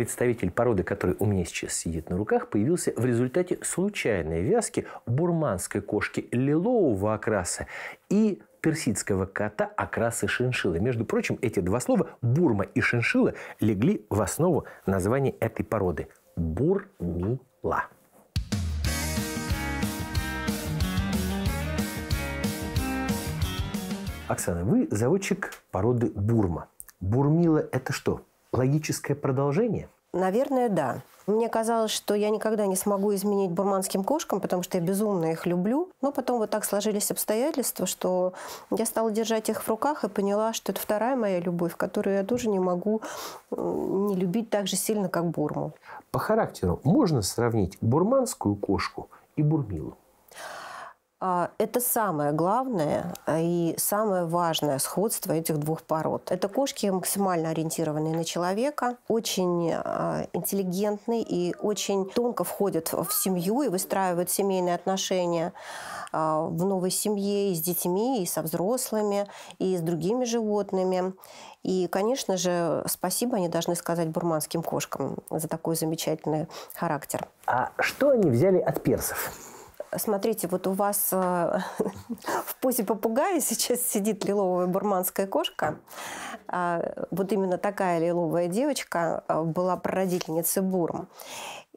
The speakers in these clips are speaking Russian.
представитель породы, который у меня сейчас сидит на руках, появился в результате случайной вязки бурманской кошки лилового окраса и персидского кота окрасы шиншиллы. Между прочим, эти два слова «бурма» и «шиншилла» легли в основу названия этой породы – «бурмила». Оксана, вы заводчик породы бурма. Бурмила – это что? логическое продолжение? Наверное, да. Мне казалось, что я никогда не смогу изменить бурманским кошкам, потому что я безумно их люблю. Но потом вот так сложились обстоятельства, что я стала держать их в руках и поняла, что это вторая моя любовь, которую я тоже не могу не любить так же сильно, как бурму. По характеру можно сравнить бурманскую кошку и бурмилу? А, это самое главное а, и самое важное сходство этих двух пород. Это кошки максимально ориентированные на человека, очень а, интеллигентные и очень тонко входят в семью и выстраивают семейные отношения в новой семье и с детьми, и со взрослыми, и с другими животными. И, конечно же, спасибо они должны сказать бурманским кошкам за такой замечательный характер. А что они взяли от персов? смотрите, вот у вас э, в позе попугая сейчас сидит лиловая бурманская кошка. А, вот именно такая лиловая девочка э, была прародительницей Бурм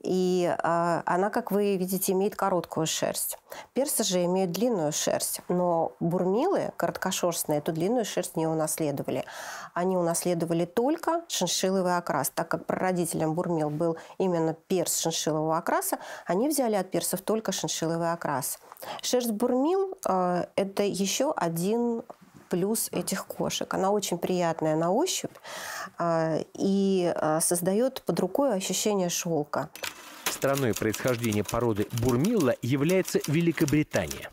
и э, она, как вы видите, имеет короткую шерсть. Персы же имеют длинную шерсть, но бурмилы, короткошерстные, эту длинную шерсть не унаследовали. Они унаследовали только шиншиловый окрас. Так как прародителем бурмил был именно перс шиншилового окраса, они взяли от персов только шиншиловый окрас. Шерсть бурмил э, – это еще один плюс этих кошек. Она очень приятная на ощупь э, и создает под рукой ощущение шелка страной происхождения породы бурмилла является Великобритания.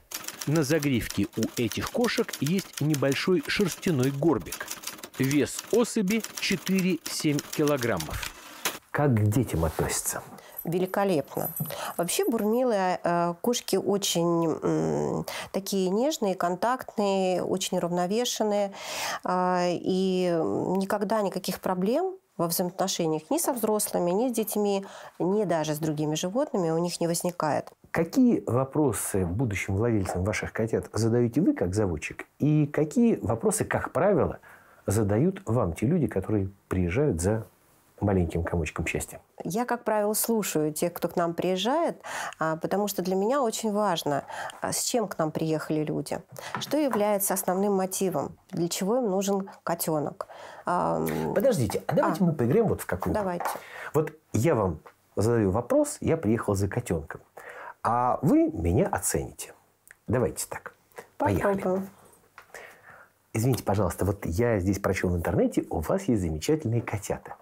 На загривке у этих кошек есть небольшой шерстяной горбик. Вес особи 4-7 килограммов. Как к детям относятся? великолепно. Вообще бурмилы э, кошки очень такие нежные, контактные, очень уравновешенные. Э, и никогда никаких проблем во взаимоотношениях ни со взрослыми, ни с детьми, ни даже с другими животными у них не возникает. Какие вопросы будущим владельцам ваших котят задаете вы как заводчик? И какие вопросы, как правило, задают вам те люди, которые приезжают за маленьким комочком счастья. Я, как правило, слушаю тех, кто к нам приезжает, а, потому что для меня очень важно, а, с чем к нам приехали люди, что является основным мотивом, для чего им нужен котенок. Подождите, а давайте а, мы поиграем вот в какую-то. Давайте. Вот я вам задаю вопрос, я приехал за котенком, а вы меня оцените. Давайте так. Поехали. Извините, пожалуйста, вот я здесь прочел в интернете, у вас есть замечательные котята.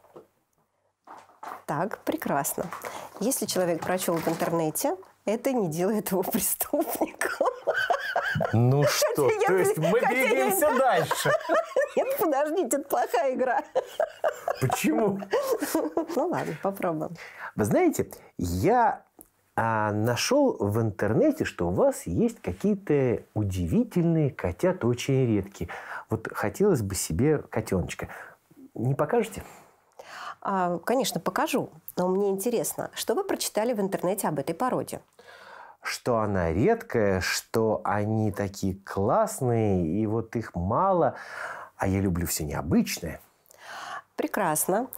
Так, прекрасно. Если человек прочел в интернете, это не делает его преступником. Ну что, хотя то я, есть мы двигаемся я... дальше. Нет, подождите, это плохая игра. Почему? Ну ладно, попробуем. Вы знаете, я а, нашел в интернете, что у вас есть какие-то удивительные котят очень редкие. Вот хотелось бы себе котеночка. Не покажете? А, конечно, покажу, но мне интересно, что вы прочитали в интернете об этой породе? Что она редкая, что они такие классные, и вот их мало, а я люблю все необычное. Прекрасно.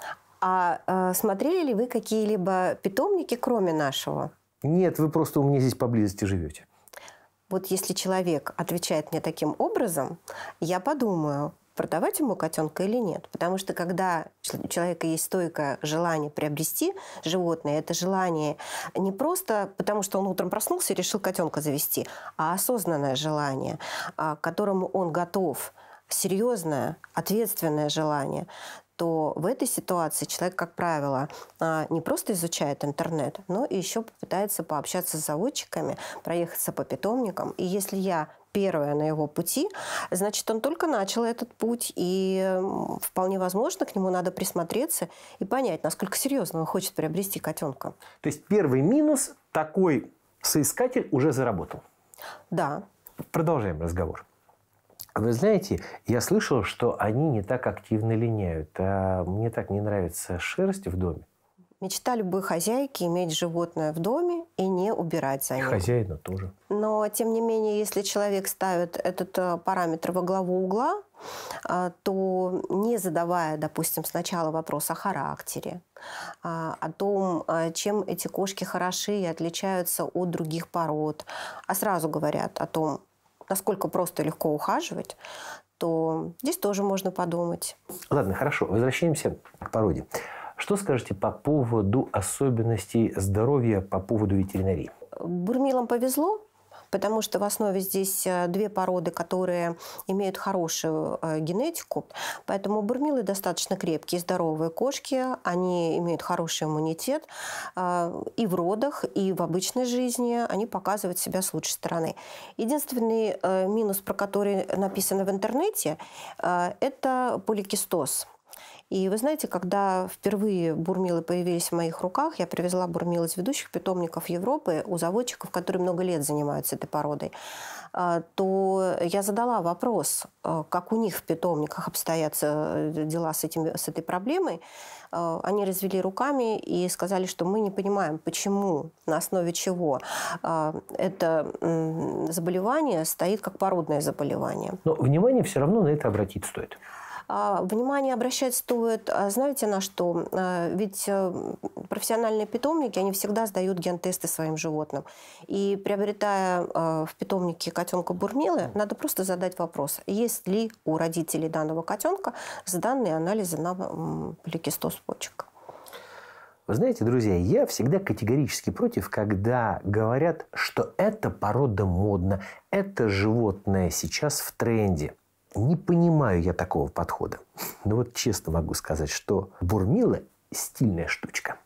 А э, смотрели ли вы какие-либо питомники, кроме нашего? Нет, вы просто у меня здесь поблизости живете. Вот если человек отвечает мне таким образом, я подумаю, продавать ему котенка или нет. Потому что когда у человека есть стойкое желание приобрести животное, это желание не просто потому, что он утром проснулся и решил котенка завести, а осознанное желание, а, к которому он готов серьезное, ответственное желание, то в этой ситуации человек, как правило, а, не просто изучает интернет, но и еще попытается пообщаться с заводчиками, проехаться по питомникам. И если я первое на его пути, значит, он только начал этот путь, и вполне возможно, к нему надо присмотреться и понять, насколько серьезно он хочет приобрести котенка. То есть первый минус такой соискатель уже заработал? Да. Продолжаем разговор. А вы знаете, я слышал, что они не так активно линяют. А мне так не нравится шерсть в доме. Мечта любой хозяйки – иметь животное в доме и не убирать за ним. И хозяина тоже. Но, тем не менее, если человек ставит этот э, параметр во главу угла, а, то не задавая, допустим, сначала вопрос о характере, а, о том, чем эти кошки хороши и отличаются от других пород, а сразу говорят о том, насколько просто и легко ухаживать, то здесь тоже можно подумать. Ладно, хорошо, возвращаемся к породе. Что скажете по поводу особенностей здоровья по поводу ветеринарии? Бурмилам повезло, потому что в основе здесь э, две породы, которые имеют хорошую э, генетику. Поэтому бурмилы достаточно крепкие, здоровые кошки, они имеют хороший иммунитет. Э, и в родах, и в обычной жизни они показывают себя с лучшей стороны. Единственный минус, про который написано в интернете, это поликистоз. И вы знаете, когда впервые бурмилы появились в моих руках, я привезла бурмил из ведущих питомников Европы у заводчиков, которые много лет занимаются этой породой, а, то я задала вопрос, а, как у них в питомниках обстоят э, дела с, этим, с этой проблемой. А, они развели руками и сказали, что мы не понимаем, почему, на основе чего это заболевание стоит как породное заболевание. Но внимание все равно на это обратить стоит. А, внимание обращать стоит, а, знаете, на что? А, ведь э, профессиональные питомники, они всегда сдают гентесты своим животным. И приобретая в питомнике котенка Бурмилы, надо просто задать вопрос, есть ли у родителей данного котенка сданные анализы на поликистоз почек. Вы знаете, друзья, я всегда категорически против, когда говорят, что эта порода модна, это животное сейчас в тренде. Не понимаю я такого подхода. Но ну вот честно могу сказать, что бурмила – стильная штучка.